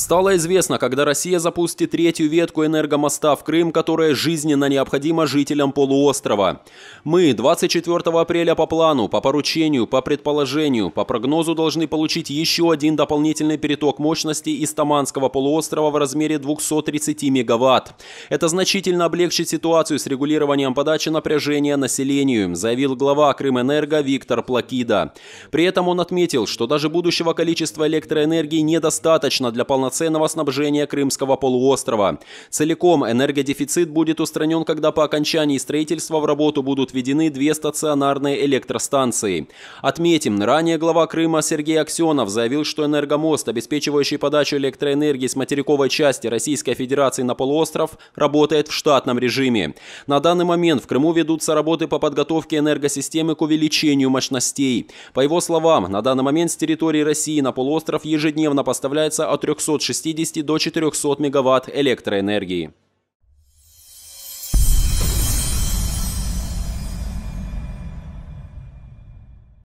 Стало известно, когда Россия запустит третью ветку энергомоста в Крым, которая жизненно необходима жителям полуострова. Мы 24 апреля по плану, по поручению, по предположению, по прогнозу должны получить еще один дополнительный переток мощности из Таманского полуострова в размере 230 мегаватт. Это значительно облегчит ситуацию с регулированием подачи напряжения населению, заявил глава Крымэнерго Виктор Плакида. При этом он отметил, что даже будущего количества электроэнергии недостаточно для полноценного полноценного снабжения Крымского полуострова. Целиком энергодефицит будет устранен, когда по окончании строительства в работу будут введены две стационарные электростанции. Отметим, ранее глава Крыма Сергей Аксенов заявил, что энергомост, обеспечивающий подачу электроэнергии с материковой части Российской Федерации на полуостров, работает в штатном режиме. На данный момент в Крыму ведутся работы по подготовке энергосистемы к увеличению мощностей. По его словам, на данный момент с территории России на полуостров ежедневно поставляется от 300 260 до 400 мегаватт электроэнергии.